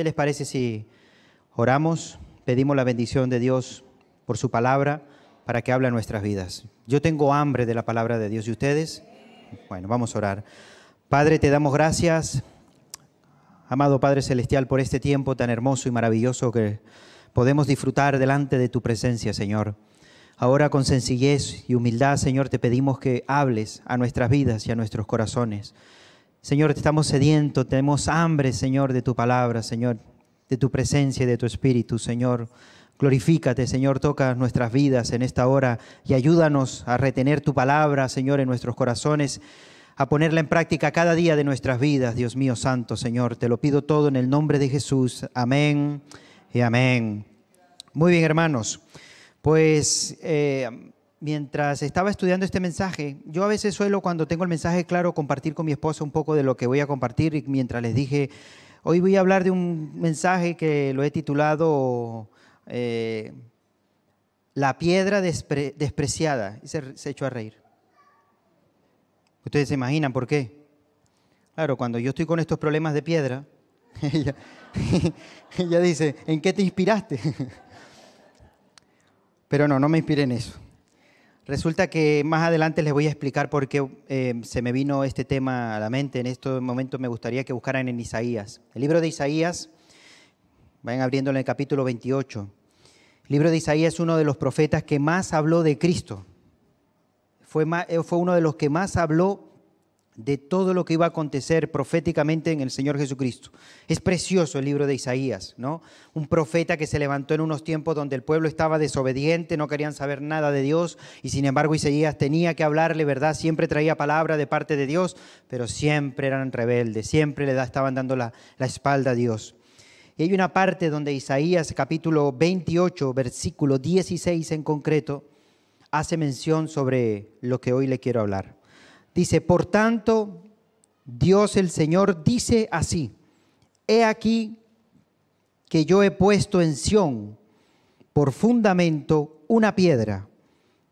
¿Qué les parece si oramos, pedimos la bendición de Dios por su palabra para que hable a nuestras vidas? Yo tengo hambre de la palabra de Dios y ustedes. Bueno, vamos a orar. Padre, te damos gracias, amado Padre Celestial, por este tiempo tan hermoso y maravilloso que podemos disfrutar delante de tu presencia, Señor. Ahora con sencillez y humildad, Señor, te pedimos que hables a nuestras vidas y a nuestros corazones. Señor, estamos sedientos, tenemos hambre, Señor, de tu palabra, Señor, de tu presencia y de tu espíritu, Señor. Glorifícate, Señor, toca nuestras vidas en esta hora y ayúdanos a retener tu palabra, Señor, en nuestros corazones, a ponerla en práctica cada día de nuestras vidas, Dios mío santo, Señor. Te lo pido todo en el nombre de Jesús. Amén y amén. Muy bien, hermanos. Pues eh, mientras estaba estudiando este mensaje, yo a veces suelo cuando tengo el mensaje claro compartir con mi esposa un poco de lo que voy a compartir y mientras les dije, hoy voy a hablar de un mensaje que lo he titulado eh, La piedra despreciada y se, echó a reír. Ustedes se imaginan por qué. Claro, cuando yo estoy con estos problemas de piedra, ella dice, ¿en qué te inspiraste? Pero no, no me inspiré en eso. Resulta que más adelante les voy a explicar por qué eh, se me vino este tema a la mente. En estos momentos me gustaría que buscaran en Isaías. El libro de Isaías, vayan abriéndolo en el capítulo 28. El libro de Isaías es uno de los profetas que más habló de Cristo. Fue, eh, fue uno de los que más habló de todo lo que iba a acontecer proféticamente en el Señor Jesucristo. Es precioso el libro de Isaías, ¿no? Un profeta que se levantó en unos tiempos donde el pueblo estaba desobediente, no querían saber nada de Dios, y sin embargo Isaías tenía que hablarle, ¿verdad? Siempre traía palabra de parte de Dios, pero siempre eran rebeldes, siempre le estaban dando la, la espalda a Dios. Y hay una parte donde Isaías capítulo 28, versículo 16 en concreto, hace mención sobre lo que hoy le quiero hablar. Dice, por tanto, Dios el Señor dice así, he aquí que yo he puesto en Sión por fundamento una piedra,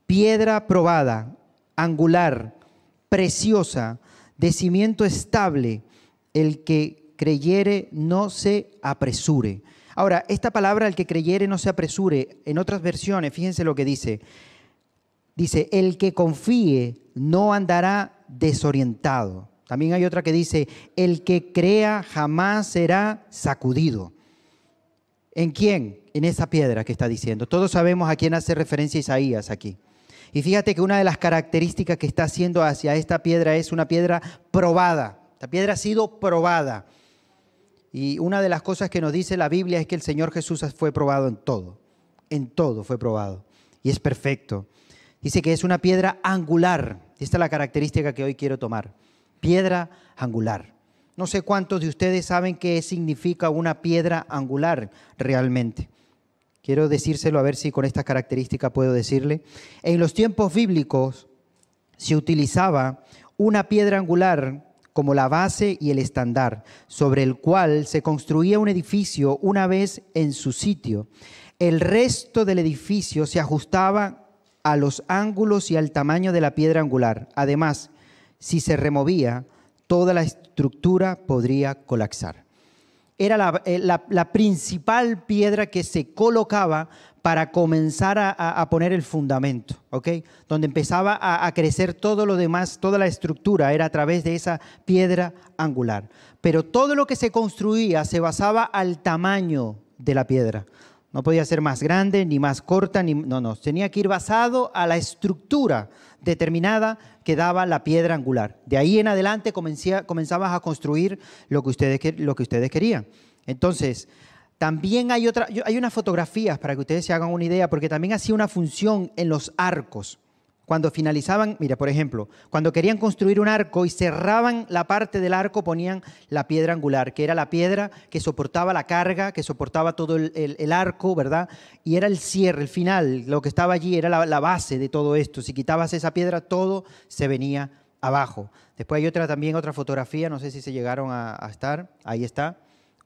piedra probada, angular, preciosa, de cimiento estable, el que creyere no se apresure. Ahora, esta palabra, el que creyere no se apresure, en otras versiones, fíjense lo que dice, Dice, el que confíe no andará desorientado. También hay otra que dice, el que crea jamás será sacudido. ¿En quién? En esa piedra que está diciendo. Todos sabemos a quién hace referencia Isaías aquí. Y fíjate que una de las características que está haciendo hacia esta piedra es una piedra probada. Esta piedra ha sido probada. Y una de las cosas que nos dice la Biblia es que el Señor Jesús fue probado en todo. En todo fue probado. Y es perfecto. Dice que es una piedra angular. Esta es la característica que hoy quiero tomar. Piedra angular. No sé cuántos de ustedes saben qué significa una piedra angular realmente. Quiero decírselo a ver si con esta característica puedo decirle. En los tiempos bíblicos se utilizaba una piedra angular como la base y el estandar sobre el cual se construía un edificio una vez en su sitio. El resto del edificio se ajustaba a los ángulos y al tamaño de la piedra angular. Además, si se removía, toda la estructura podría colapsar. Era la, eh, principal piedra que se colocaba para comenzar a, poner el fundamento, ¿ok? Donde empezaba a crecer todo lo demás, toda la estructura era a través de esa piedra angular. Pero todo lo que se construía se basaba al tamaño de la piedra. No podía ser más grande, ni más corta, ni... No, no, tenía que ir basado a la estructura determinada que daba la piedra angular. De ahí en adelante comenzaba comenzabas a construir lo que, ustedes, lo que ustedes querían. Entonces, también hay, otra, hay unas fotografías para que ustedes se hagan una idea, porque también hacía una función en los arcos. Cuando finalizaban, mira, por ejemplo, cuando querían construir un arco y cerraban la parte del arco, ponían la piedra angular, que era la piedra que soportaba la carga, que soportaba todo el, arco, ¿verdad? Y era el cierre, el final, lo que estaba allí era la, base de todo esto. Si quitabas esa piedra, todo se venía abajo. Después hay otra también, otra fotografía, no sé si se llegaron a estar, ahí está.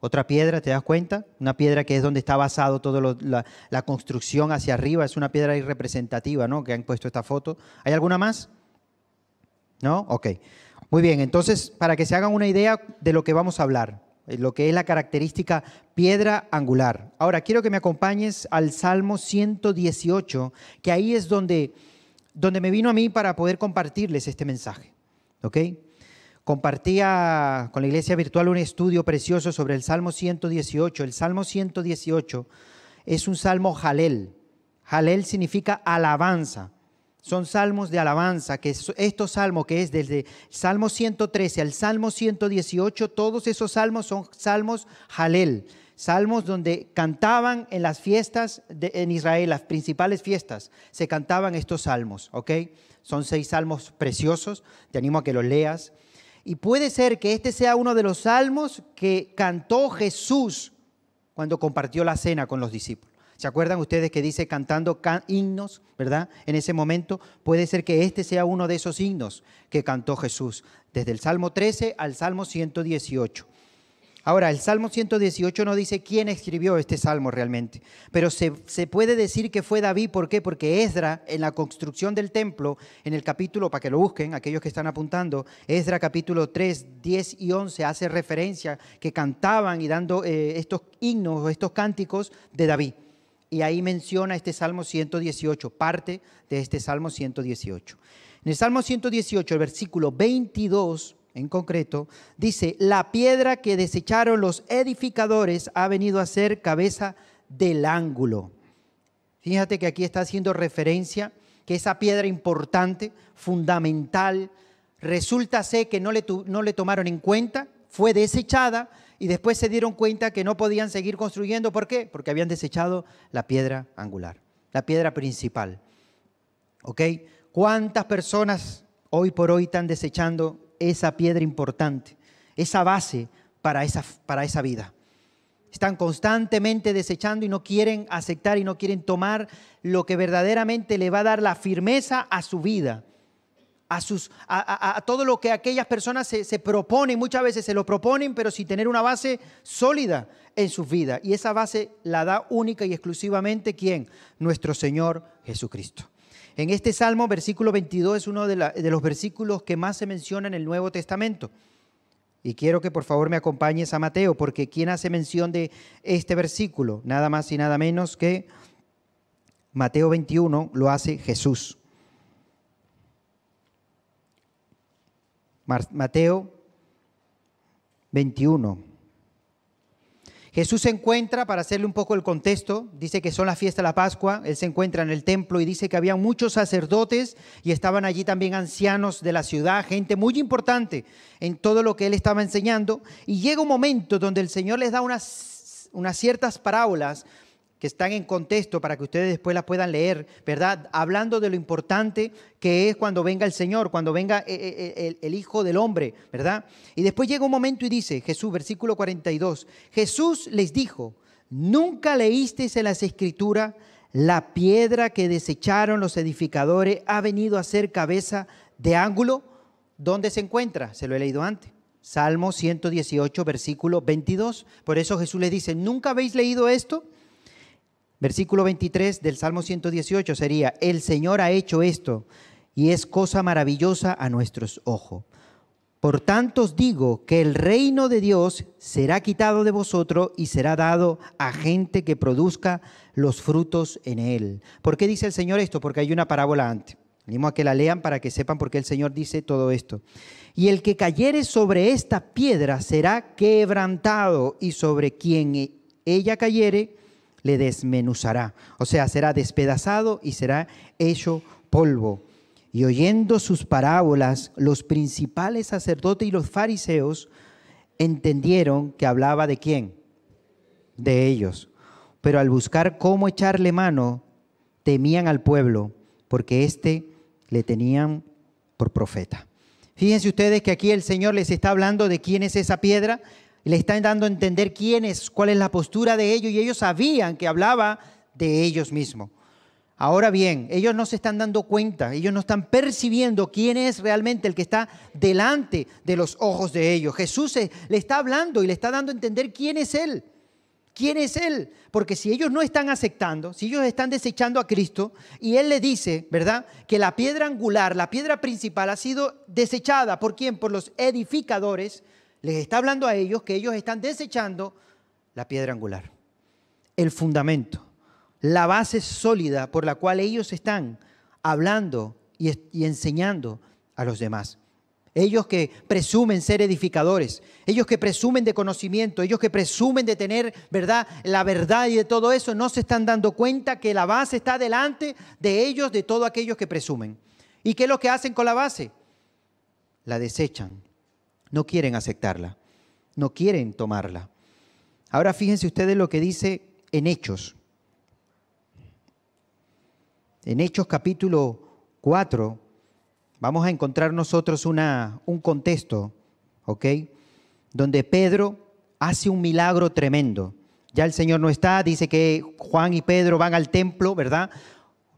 Otra piedra, ¿te das cuenta? Una piedra que es donde está basado toda la, construcción hacia arriba, es una piedra representativa, ¿no? Que han puesto esta foto. ¿Hay alguna más? ¿No? Ok. Muy bien, entonces, para que se hagan una idea de lo que vamos a hablar, eh, lo que es la característica piedra angular. Ahora, quiero que me acompañes al Salmo 118, que ahí es donde, donde me vino a mí para poder compartirles este mensaje. ¿Ok? Compartía con la iglesia virtual un estudio precioso sobre el Salmo 118. El Salmo 118 es un salmo jalel. Jalel significa alabanza. Son salmos de alabanza, que estos salmos que es desde Salmo 113 al Salmo 118, todos esos salmos son salmos jalel, salmos donde cantaban en las fiestas en Israel, las principales fiestas, se cantaban estos salmos, Son seis salmos preciosos, te animo a que los leas. Y puede ser que este sea uno de los salmos que cantó Jesús cuando compartió la cena con los discípulos. ¿Se acuerdan ustedes que dice cantando himnos, verdad? En ese momento puede ser que este sea uno de esos himnos que cantó Jesús, desde el Salmo 13 al Salmo 118. Ahora, el Salmo 118 no dice quién escribió este salmo realmente, pero se, puede decir que fue David. ¿Por qué? Porque Esdra, en la construcción del templo, en el capítulo, para que lo busquen, aquellos que están apuntando, Esdra capítulo 3, 10 y 11 hace referencia que cantaban y dando eh, estos himnos o estos cánticos de David. Y ahí menciona este Salmo 118, parte de este Salmo 118. En el Salmo 118, el versículo 22 en concreto, dice, la piedra que desecharon los edificadores ha venido a ser cabeza del ángulo. Fíjate que aquí está haciendo referencia que esa piedra importante, fundamental, resulta ser que no le, no le tomaron en cuenta, fue desechada y después se dieron cuenta que no podían seguir construyendo. ¿Por qué? Porque habían desechado la piedra angular, la piedra principal. ¿Ok? ¿Cuántas personas hoy por hoy están desechando esa piedra importante, esa base para esa, para esa vida. Están constantemente desechando y no quieren aceptar y no quieren tomar lo que verdaderamente le va a dar la firmeza a su vida. A, sus, a, todo lo que aquellas personas se, proponen, muchas veces se lo proponen, pero sin tener una base sólida en su vida. Y esa base la da única y exclusivamente quién? Nuestro Señor Jesucristo. En este Salmo, versículo 22 es uno de, los versículos que más se menciona en el Nuevo Testamento. Y quiero que por favor me acompañes a Mateo, porque ¿quién hace mención de este versículo? Nada más y nada menos que Mateo 21 lo hace Jesús. Mateo 21. Jesús se encuentra, para hacerle un poco el contexto, dice que son las fiesta de la Pascua, él se encuentra en el templo y dice que había muchos sacerdotes y estaban allí también ancianos de la ciudad, gente muy importante en todo lo que él estaba enseñando. Y llega un momento donde el Señor les da unas, unas ciertas parábolas que están en contexto para que ustedes después las puedan leer, ¿verdad? Hablando de lo importante que es cuando venga el Señor, cuando venga eh, eh, eh, el, Hijo del Hombre, ¿verdad? Y después llega un momento y dice, Jesús, versículo 42, Jesús les dijo, nunca leísteis en las escrituras, la piedra que desecharon los edificadores ha venido a ser cabeza de ángulo. ¿Dónde se encuentra? Se lo he leído antes. Salmo 118, versículo 22. Por eso Jesús les dice, ¿nunca habéis leído esto? Versículo 23 del Salmo 118 sería, el Señor ha hecho esto y es cosa maravillosa a nuestros ojos. Por tanto os digo que el reino de Dios será quitado de vosotros y será dado a gente que produzca los frutos en él. ¿Por qué dice el Señor esto? Porque hay una parábola antes. Animo a que la lean para que sepan por qué el Señor dice todo esto. Y el que cayere sobre esta piedra será quebrantado y sobre quien ella cayere le desmenuzará. O sea, será despedazado y será hecho polvo. Y oyendo sus parábolas, los principales sacerdotes y los fariseos entendieron que hablaba de quién? De ellos. Pero al buscar cómo echarle mano, temían al pueblo, porque éste le tenían por profeta. Fíjense ustedes que aquí el Señor les está hablando de quién es esa piedra y le están dando a entender quién es, cuál es la postura de ellos, y ellos sabían que hablaba de ellos mismos. Ahora bien, ellos no se están dando cuenta, ellos no están percibiendo quién es realmente el que está delante de los ojos de ellos. Jesús le está hablando y le está dando a entender quién es Él. ¿Quién es Él? Porque si ellos no están aceptando, si ellos están desechando a Cristo, y Él le dice, ¿verdad? Que la piedra angular, la piedra principal ha sido desechada por quién? Por los edificadores, les está hablando a ellos que ellos están desechando la piedra angular, el fundamento, la base sólida por la cual ellos están hablando y, enseñando a los demás. Ellos que presumen ser edificadores, ellos que presumen de conocimiento, ellos que presumen de tener, ¿verdad? La verdad y de todo eso, no se están dando cuenta que la base está delante de ellos, de todos aquellos que presumen. ¿Y qué es lo que hacen con la base? La desechan, no quieren aceptarla, no quieren tomarla. Ahora fíjense ustedes lo que dice en Hechos. En Hechos capítulo 4 vamos a encontrar nosotros una, un contexto, ¿ok? Donde Pedro hace un milagro tremendo. Ya el Señor no está, dice que Juan y Pedro van al templo, ¿verdad?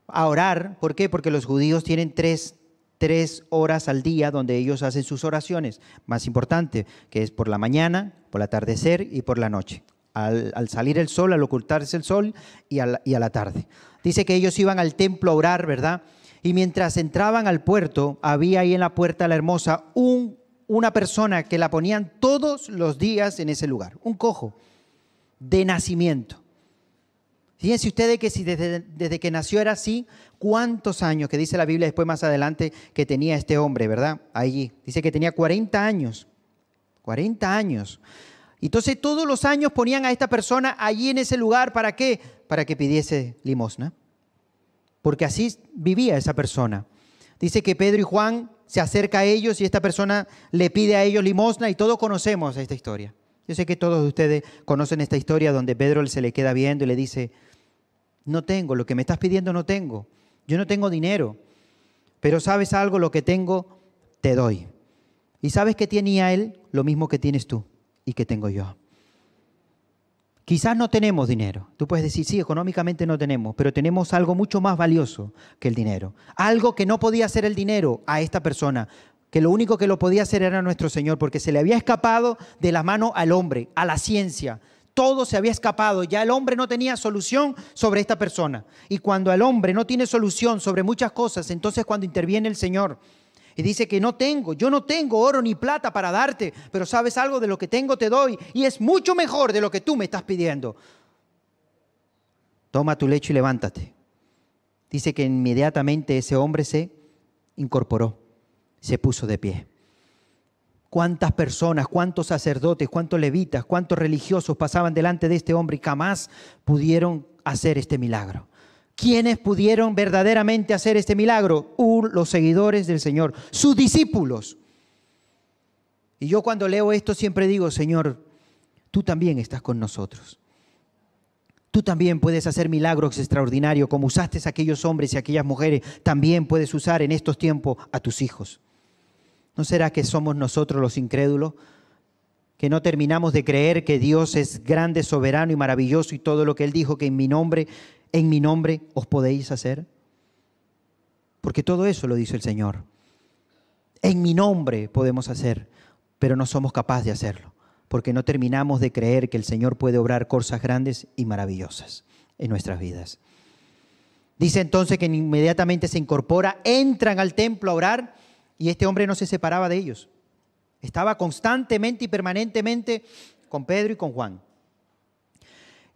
A orar. ¿Por qué? Porque los judíos tienen tres tres horas al día donde ellos hacen sus oraciones, más importante, que es por la mañana, por el atardecer y por la noche. Al, salir el sol, al ocultarse el sol y, y a la tarde. Dice que ellos iban al templo a orar, ¿verdad? Y mientras entraban al puerto, había ahí en la puerta la hermosa un, una persona que la ponían todos los días en ese lugar, un cojo de nacimiento. Fíjense ustedes que si desde, que nació era así, ¿cuántos años? Que dice la Biblia después más adelante que tenía este hombre, ¿verdad? Allí. Dice que tenía 40 años. 40 años. Entonces todos los años ponían a esta persona allí en ese lugar. ¿Para qué? Para que pidiese limosna. Porque así vivía esa persona. Dice que Pedro y Juan se acerca a ellos y esta persona le pide a ellos limosna y todos conocemos esta historia. Yo sé que todos ustedes conocen esta historia donde Pedro se le queda viendo y le dice, no tengo, lo que me estás pidiendo no tengo, yo no tengo dinero, pero sabes algo, lo que tengo, te doy. Y sabes que tenía él lo mismo que tienes tú y que tengo yo. Quizás no tenemos dinero. Tú puedes decir, sí, económicamente no tenemos, pero tenemos algo mucho más valioso que el dinero. Algo que no podía ser el dinero a esta persona que lo único que lo podía hacer era nuestro Señor, porque se le había escapado de la mano al hombre, a la ciencia. Todo se había escapado, ya el hombre no tenía solución sobre esta persona. Y cuando el hombre no tiene solución sobre muchas cosas, entonces cuando interviene el Señor y dice que no tengo, yo no tengo oro ni plata para darte, pero sabes algo de lo que tengo te doy y es mucho mejor de lo que tú me estás pidiendo. Toma tu lecho y levántate. Dice que inmediatamente ese hombre se incorporó se puso de pie. ¿Cuántas personas, cuántos sacerdotes, cuántos levitas, cuántos religiosos pasaban delante de este hombre y jamás pudieron hacer este milagro? ¿Quiénes pudieron verdaderamente hacer este milagro? los seguidores del Señor, sus discípulos. Y yo cuando leo esto siempre digo, Señor, tú también estás con nosotros. Tú también puedes hacer milagros extraordinarios, como usaste a aquellos hombres y a aquellas mujeres, también puedes usar en estos tiempos a tus hijos. ¿No será que somos nosotros los incrédulos? Que no terminamos de creer que Dios es grande, soberano y maravilloso y todo lo que Él dijo que en mi nombre, en mi nombre os podéis hacer. Porque todo eso lo dice el Señor. En mi nombre podemos hacer, pero no somos capaces de hacerlo. Porque no terminamos de creer que el Señor puede obrar cosas grandes y maravillosas en nuestras vidas. Dice entonces que inmediatamente se incorpora, entran al templo a orar y este hombre no se separaba de ellos. Estaba constantemente y permanentemente con Pedro y con Juan.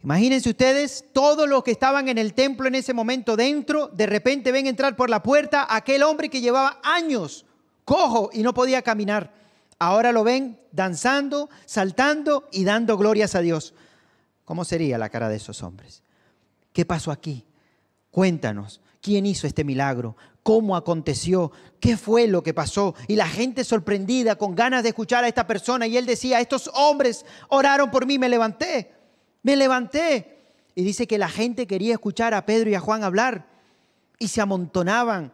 Imagínense ustedes, todos los que estaban en el templo en ese momento dentro, de repente ven entrar por la puerta aquel hombre que llevaba años cojo y no podía caminar. Ahora lo ven danzando, saltando y dando glorias a Dios. ¿Cómo sería la cara de esos hombres? ¿Qué pasó aquí? Cuéntanos, ¿quién hizo este milagro? cómo aconteció, qué fue lo que pasó. Y la gente sorprendida, con ganas de escuchar a esta persona. Y él decía, estos hombres oraron por mí, me levanté, me levanté. Y dice que la gente quería escuchar a Pedro y a Juan hablar. Y se amontonaban.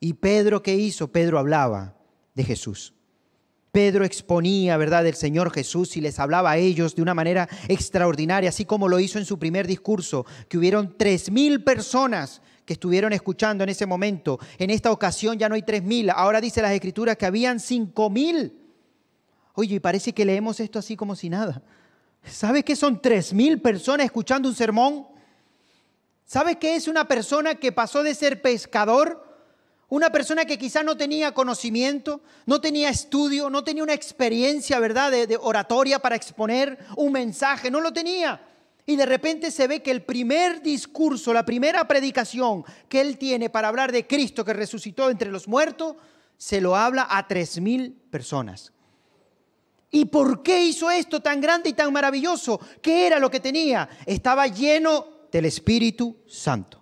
¿Y Pedro qué hizo? Pedro hablaba de Jesús. Pedro exponía, ¿verdad?, del Señor Jesús y les hablaba a ellos de una manera extraordinaria, así como lo hizo en su primer discurso, que hubieron tres mil personas que estuvieron escuchando en ese momento. En esta ocasión ya no hay tres mil. Ahora dice las escrituras que habían cinco mil. Oye, y parece que leemos esto así como si nada. ¿Sabes qué son tres mil personas escuchando un sermón? ¿Sabes qué es una persona que pasó de ser pescador? Una persona que quizá no tenía conocimiento, no tenía estudio, no tenía una experiencia, ¿verdad?, de oratoria para exponer un mensaje, no lo tenía. Y de repente se ve que el primer discurso, la primera predicación que él tiene para hablar de Cristo que resucitó entre los muertos, se lo habla a tres mil personas. ¿Y por qué hizo esto tan grande y tan maravilloso? ¿Qué era lo que tenía? Estaba lleno del Espíritu Santo.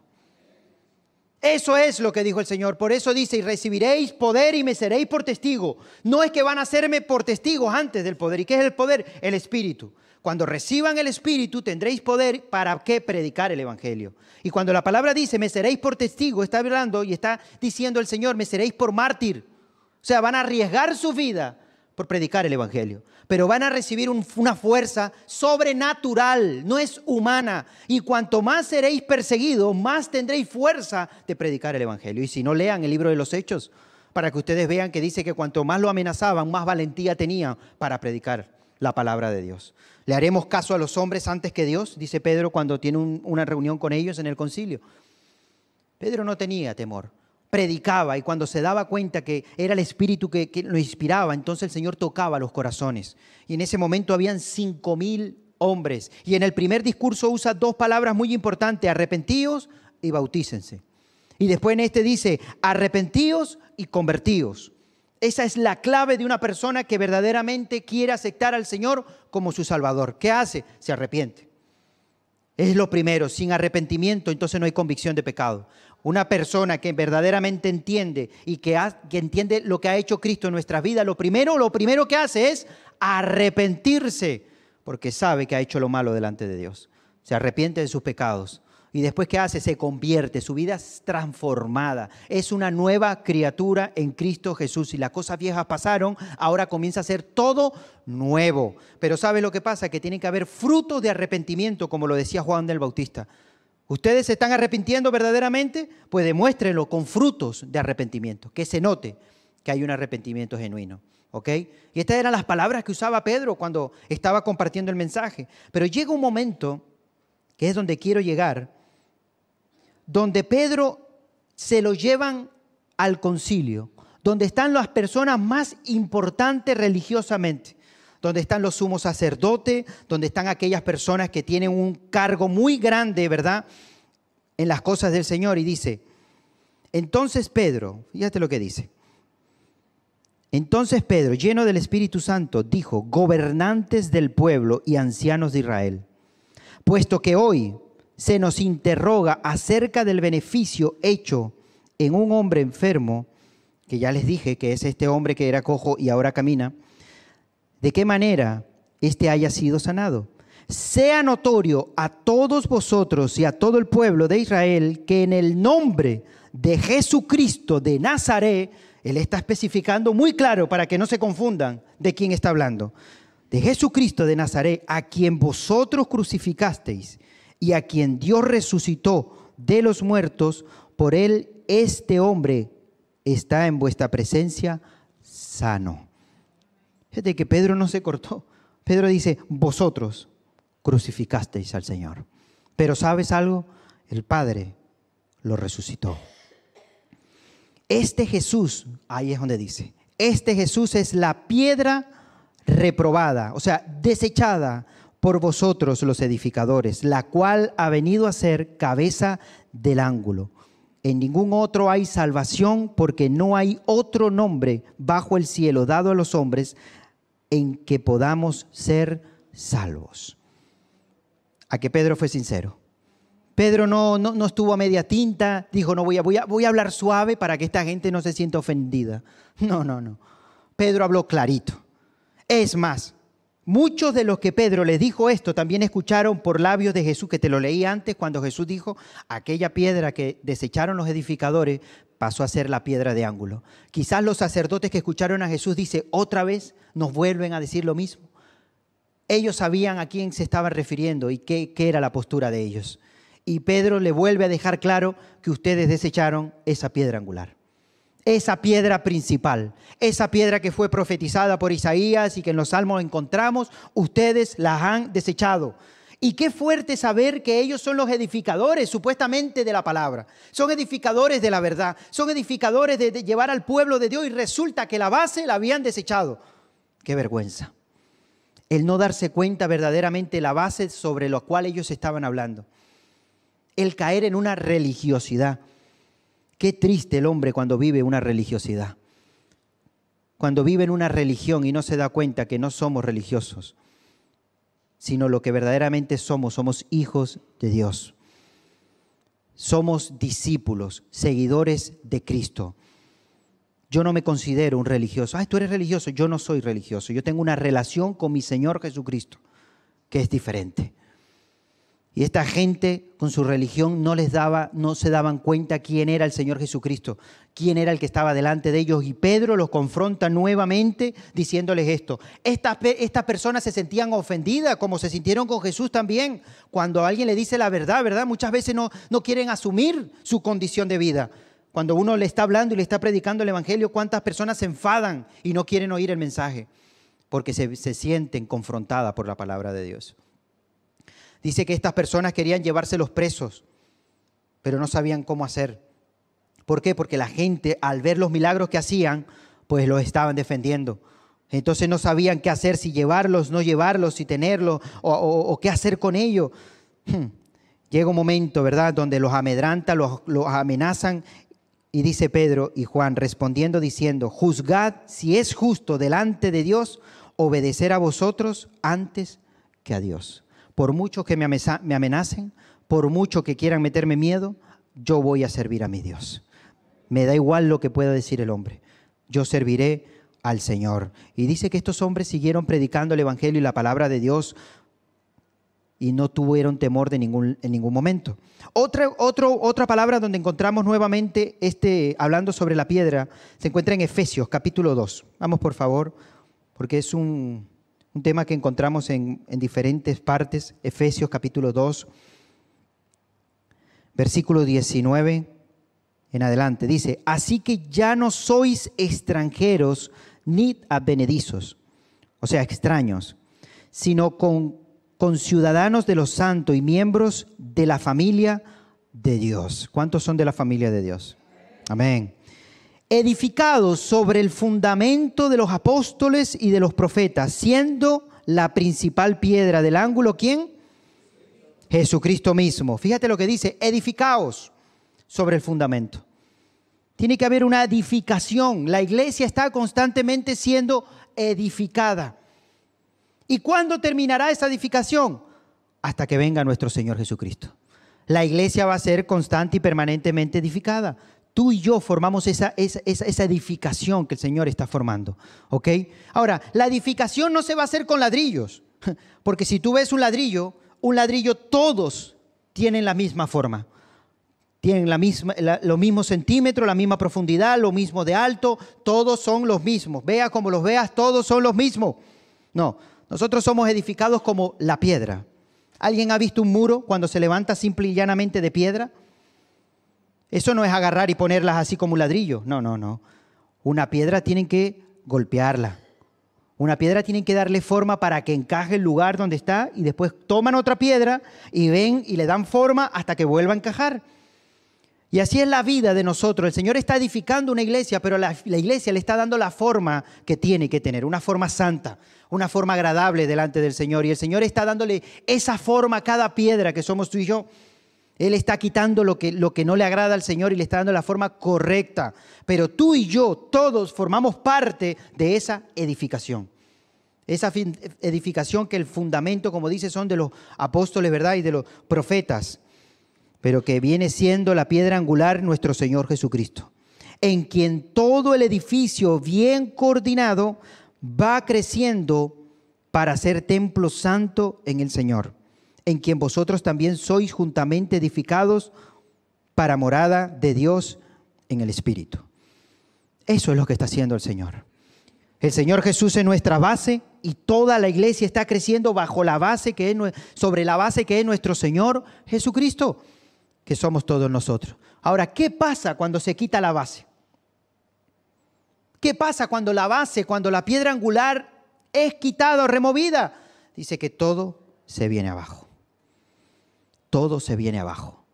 Eso es lo que dijo el Señor. Por eso dice, y recibiréis poder y me seréis por testigo. No es que van a hacerme por testigos antes del poder. ¿Y qué es el poder? El Espíritu. Cuando reciban el Espíritu tendréis poder para qué predicar el Evangelio. Y cuando la palabra dice, me seréis por testigo, está hablando y está diciendo el Señor, me seréis por mártir. O sea, van a arriesgar su vida por predicar el Evangelio. Pero van a recibir una fuerza sobrenatural, no es humana. Y cuanto más seréis perseguidos, más tendréis fuerza de predicar el Evangelio. Y si no lean el libro de los Hechos, para que ustedes vean que dice que cuanto más lo amenazaban, más valentía tenía para predicar la palabra de Dios. ¿Le haremos caso a los hombres antes que Dios? Dice Pedro cuando tiene una reunión con ellos en el concilio. Pedro no tenía temor, predicaba y cuando se daba cuenta que era el Espíritu que, lo inspiraba, entonces el Señor tocaba los corazones. Y en ese momento habían cinco mil hombres. Y en el primer discurso usa dos palabras muy importantes, arrepentíos y bautícense. Y después en este dice, arrepentíos y convertíos. Esa es la clave de una persona que verdaderamente quiere aceptar al Señor como su Salvador. ¿Qué hace? Se arrepiente. Es lo primero, sin arrepentimiento entonces no hay convicción de pecado. Una persona que verdaderamente entiende y que, entiende lo que ha hecho Cristo en nuestra vida, lo primero, lo primero que hace es arrepentirse, porque sabe que ha hecho lo malo delante de Dios. Se arrepiente de sus pecados y después, ¿qué hace? Se convierte, su vida es transformada. Es una nueva criatura en Cristo Jesús. Y las cosas viejas pasaron, ahora comienza a ser todo nuevo. Pero ¿sabe lo que pasa? Que tiene que haber frutos de arrepentimiento, como lo decía Juan del Bautista. ¿Ustedes se están arrepintiendo verdaderamente? Pues demuéstrenlo con frutos de arrepentimiento, que se note que hay un arrepentimiento genuino. ¿Ok? Y estas eran las palabras que usaba Pedro cuando estaba compartiendo el mensaje. Pero llega un momento, que es donde quiero llegar, donde Pedro se lo llevan al concilio, donde están las personas más importantes religiosamente, donde están los sumos sacerdotes, donde están aquellas personas que tienen un cargo muy grande, ¿verdad?, en las cosas del Señor. Y dice, entonces Pedro, fíjate lo que dice, entonces Pedro, lleno del Espíritu Santo, dijo, gobernantes del pueblo y ancianos de Israel, puesto que hoy se nos interroga acerca del beneficio hecho en un hombre enfermo, que ya les dije que es este hombre que era cojo y ahora camina, de qué manera éste haya sido sanado. Sea notorio a todos vosotros y a todo el pueblo de Israel que en el nombre de Jesucristo de Nazaret, él está especificando muy claro para que no se confundan de quién está hablando, de Jesucristo de Nazaret, a quien vosotros crucificasteis y a quien Dios resucitó de los muertos, por él este hombre está en vuestra presencia sano. Fíjate que Pedro no se cortó. Pedro dice, vosotros crucificasteis al Señor. Pero ¿sabes algo? El Padre lo resucitó. Este Jesús, ahí es donde dice, este Jesús es la piedra reprobada, o sea, desechada por vosotros los edificadores, la cual ha venido a ser cabeza del ángulo. En ningún otro hay salvación porque no hay otro nombre bajo el cielo dado a los hombres en que podamos ser salvos. A que Pedro fue sincero. Pedro no, no, estuvo a media tinta, dijo, no voy a, a, voy a hablar suave para que esta gente no se sienta ofendida. No, no, no. Pedro habló clarito. Es más, Muchos de los que Pedro les dijo esto también escucharon por labios de Jesús, que te lo leí antes cuando Jesús dijo, aquella piedra que desecharon los edificadores pasó a ser la piedra de ángulo. Quizás los sacerdotes que escucharon a Jesús dice, otra vez nos vuelven a decir lo mismo. Ellos sabían a quién se estaban refiriendo y qué, qué era la postura de ellos. Y Pedro le vuelve a dejar claro que ustedes desecharon esa piedra angular esa piedra principal, esa piedra que fue profetizada por Isaías y que en los salmos encontramos, ustedes la han desechado. Y qué fuerte saber que ellos son los edificadores supuestamente de la palabra. Son edificadores de la verdad. Son edificadores de, llevar al pueblo de Dios y resulta que la base la habían desechado. Qué vergüenza. El no darse cuenta verdaderamente la base sobre la cual ellos estaban hablando. El caer en una religiosidad Qué triste el hombre cuando vive una religiosidad, cuando vive en una religión y no se da cuenta que no somos religiosos, sino lo que verdaderamente somos, somos hijos de Dios. Somos discípulos, seguidores de Cristo. Yo no me considero un religioso. Ay, tú eres religioso. Yo no soy religioso. Yo tengo una relación con mi Señor Jesucristo que es diferente. Y esta gente con su religión no les daba, no se daban cuenta quién era el Señor Jesucristo, quién era el que estaba delante de ellos. Y Pedro los confronta nuevamente diciéndoles esto. Estas, personas se sentían ofendidas, como se sintieron con Jesús también, cuando alguien le dice la verdad, ¿verdad? Muchas veces no, no quieren asumir su condición de vida. Cuando uno le está hablando y le está predicando el Evangelio, ¿cuántas personas se enfadan y no quieren oír el mensaje? Porque se sienten confrontadas por la palabra de Dios. Dice que estas personas querían llevárselos presos, pero no sabían cómo hacer. ¿Por qué? Porque la gente, al ver los milagros que hacían, pues los estaban defendiendo. Entonces no sabían qué hacer, si llevarlos, no llevarlos, si tenerlos, o, qué hacer con ellos. Hmm. Llega un momento, ¿verdad?, donde los amedranta, los, los amenazan. Y dice Pedro y Juan respondiendo diciendo, juzgad si es justo delante de Dios obedecer a vosotros antes que a Dios. Por mucho que me amenacen, por mucho que quieran meterme miedo, yo voy a servir a mi Dios. Me da igual lo que pueda decir el hombre. Yo serviré al Señor. Y dice que estos hombres siguieron predicando el Evangelio y la palabra de Dios y no tuvieron temor de ningún, en ningún momento. Otra, otra palabra donde encontramos nuevamente, este, hablando sobre la piedra, se encuentra en Efesios capítulo 2. Vamos por favor, porque es un, un tema que encontramos en, diferentes partes, Efesios capítulo 2, versículo 19 en adelante. Dice, así que ya no sois extranjeros ni advenedizos, o sea, extraños, sino con, con ciudadanos de los santos y miembros de la familia de Dios. ¿Cuántos son de la familia de Dios? Amén edificados sobre el fundamento de los apóstoles y de los profetas, siendo la principal piedra del ángulo, ¿quién? Jesucristo mismo. Fíjate lo que dice, edificaos sobre el fundamento. Tiene que haber una edificación. La iglesia está constantemente siendo edificada. ¿Y cuándo terminará esa edificación? Hasta que venga nuestro Señor Jesucristo. La iglesia va a ser constante y permanentemente edificada. Tú y yo formamos esa, esa, edificación que el Señor está formando. ¿Ok? Ahora, la edificación no se va a hacer con ladrillos. Porque si tú ves un ladrillo, un ladrillo todos tienen la misma forma. Tienen la misma, los mismos centímetros, la misma profundidad, lo mismo de alto. Todos son los mismos. Vea como los veas, todos son los mismos. No, nosotros somos edificados como la piedra. ¿Alguien ha visto un muro cuando se levanta simple y llanamente de piedra? Eso no es agarrar y ponerlas así como un ladrillo. No, no, no. Una piedra tienen que golpearla. Una piedra tienen que darle forma para que encaje el lugar donde está y después toman otra piedra y ven y le dan forma hasta que vuelva a encajar. Y así es la vida de nosotros. El Señor está edificando una iglesia, pero la, iglesia le está dando la forma que tiene que tener, una forma santa, una forma agradable delante del Señor. Y el Señor está dándole esa forma a cada piedra que somos tú y yo. Él está quitando lo que, lo que no le agrada al Señor y le está dando la forma correcta. Pero tú y yo, todos, formamos parte de esa edificación. Esa edificación que el fundamento, como dice, son de los apóstoles, ¿verdad? Y de los profetas. Pero que viene siendo la piedra angular nuestro Señor Jesucristo. En quien todo el edificio bien coordinado va creciendo para ser templo santo en el Señor en quien vosotros también sois juntamente edificados para morada de Dios en el Espíritu. Eso es lo que está haciendo el Señor. El Señor Jesús es nuestra base y toda la iglesia está creciendo bajo la base que sobre la base que es nuestro Señor Jesucristo, que somos todos nosotros. Ahora, ¿qué pasa cuando se quita la base? ¿Qué pasa cuando la base, cuando la piedra angular es quitada o removida? Dice que todo se viene abajo todo se viene abajo.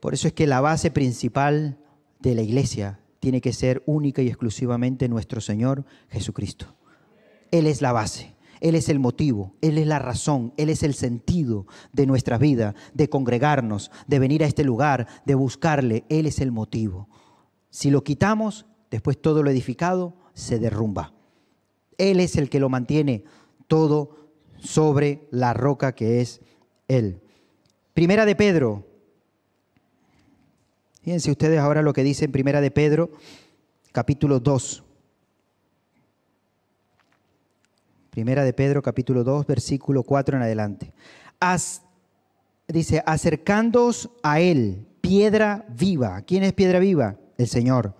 Por eso es que la base principal de la iglesia tiene que ser única y exclusivamente nuestro Señor Jesucristo. Él es la base. Él es el motivo, Él es la razón, Él es el sentido de nuestra vida, de congregarnos, de venir a este lugar, de buscarle. Él es el motivo. Si lo quitamos, después todo lo edificado se derrumba. Él es el que lo mantiene todo sobre la roca que es Él. Primera de Pedro. Fíjense ustedes ahora lo que dice en Primera de Pedro, capítulo 2. Primera de Pedro, capítulo 2, versículo 4 en adelante. dice, acercándoos a Él, piedra viva. ¿Quién es piedra viva? El Señor.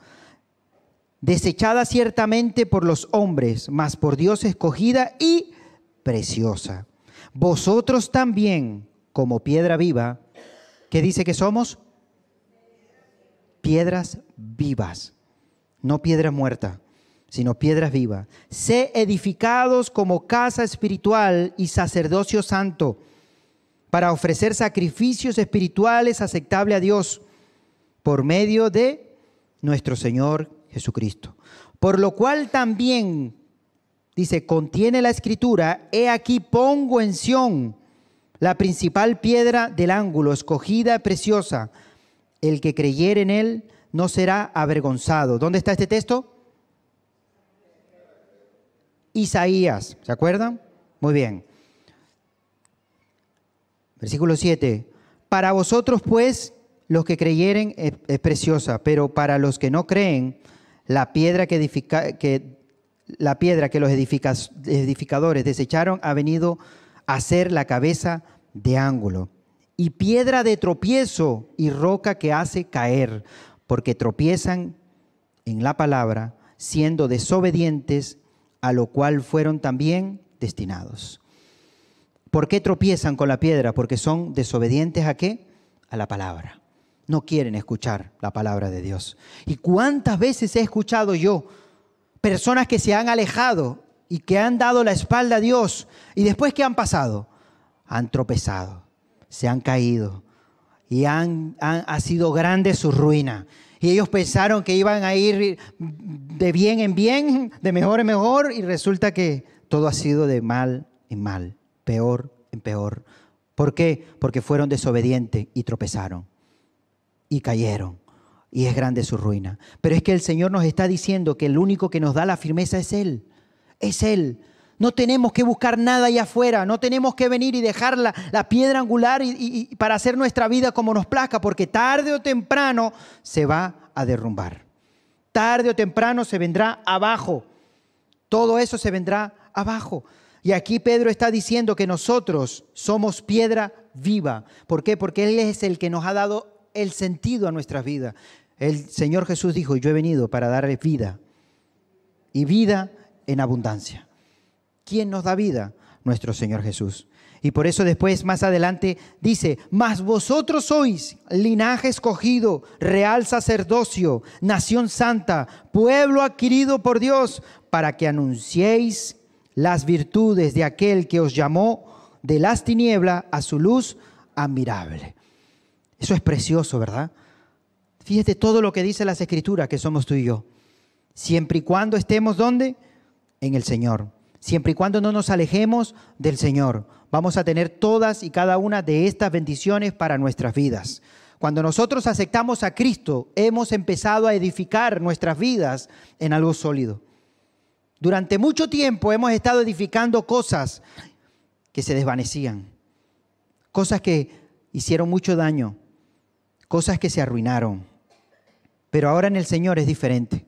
Desechada ciertamente por los hombres, mas por Dios escogida y preciosa. Vosotros también como piedra viva, que dice que somos piedras vivas, no piedra muerta, sino piedras vivas. Sé edificados como casa espiritual y sacerdocio santo para ofrecer sacrificios espirituales aceptables a Dios por medio de nuestro Señor Jesucristo. Por lo cual también, dice, contiene la escritura, he aquí pongo en Sión la principal piedra del ángulo, escogida, preciosa. El que creyere en él no será avergonzado. ¿Dónde está este texto? Isaías, ¿se acuerdan? Muy bien. Versículo 7. Para vosotros pues, los que creyeren es, preciosa, pero para los que no creen, la piedra que, los edificadores desecharon ha venido hacer la cabeza de ángulo y piedra de tropiezo y roca que hace caer, porque tropiezan en la palabra, siendo desobedientes, a lo cual fueron también destinados. ¿Por qué tropiezan con la piedra? Porque son desobedientes a qué? A la palabra. No quieren escuchar la palabra de Dios. ¿Y cuántas veces he escuchado yo personas que se han alejado y que han dado la espalda a Dios. Y después, ¿qué han pasado? Han tropezado, se han caído y han, ha sido grande su ruina. Y ellos pensaron que iban a ir de bien en bien, de mejor en mejor, y resulta que todo ha sido de mal en mal, peor en peor. ¿Por qué? Porque fueron desobedientes y tropezaron y cayeron. Y es grande su ruina. Pero es que el Señor nos está diciendo que el único que nos da la firmeza es Él es Él. No tenemos que buscar nada allá afuera, no tenemos que venir y dejar la, piedra angular y, para hacer nuestra vida como nos plazca, porque tarde o temprano se va a derrumbar. Tarde o temprano se vendrá abajo. Todo eso se vendrá abajo. Y aquí Pedro está diciendo que nosotros somos piedra viva. ¿Por qué? Porque Él es el que nos ha dado el sentido a nuestra vida. El Señor Jesús dijo, yo he venido para darles vida. Y vida en abundancia. ¿Quién nos da vida? Nuestro Señor Jesús. Y por eso después, más adelante, dice, mas vosotros sois linaje escogido, real sacerdocio, nación santa, pueblo adquirido por Dios, para que anunciéis las virtudes de aquel que os llamó de las tinieblas a su luz admirable. Eso es precioso, ¿verdad? Fíjate todo lo que dice las escrituras que somos tú y yo. Siempre y cuando estemos donde? en el Señor. Siempre y cuando no nos alejemos del Señor, vamos a tener todas y cada una de estas bendiciones para nuestras vidas. Cuando nosotros aceptamos a Cristo, hemos empezado a edificar nuestras vidas en algo sólido. Durante mucho tiempo hemos estado edificando cosas que se desvanecían, cosas que hicieron mucho daño, cosas que se arruinaron. Pero ahora en el Señor es diferente